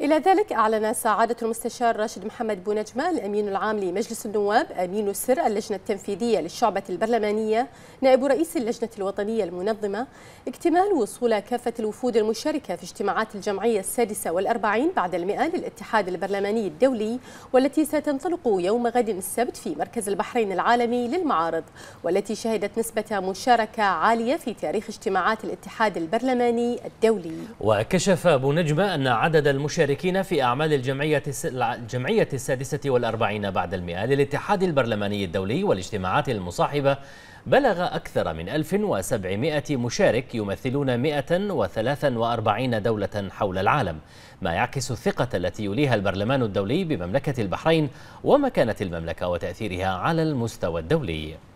إلى ذلك أعلن سعادة المستشار راشد محمد بونجمة الأمين العام لمجلس النواب أمين السر اللجنة التنفيذية للشعبة البرلمانية نائب رئيس اللجنة الوطنية المنظمة اكتمال وصول كافة الوفود المشاركة في اجتماعات الجمعية السادسة والأربعين بعد المئة للاتحاد البرلماني الدولي والتي ستنطلق يوم غد السبت في مركز البحرين العالمي للمعارض والتي شهدت نسبة مشاركة عالية في تاريخ اجتماعات الاتحاد البرلماني الدولي وكشف بونجمة أن عدد المشاركين المشاركين في أعمال الجمعية الجمعية السادسة والأربعين بعد المئة للاتحاد البرلماني الدولي والاجتماعات المصاحبة بلغ أكثر من 1700 مشارك يمثلون 143 دولة حول العالم ما يعكس الثقة التي يليها البرلمان الدولي بمملكة البحرين ومكانة المملكة وتأثيرها على المستوى الدولي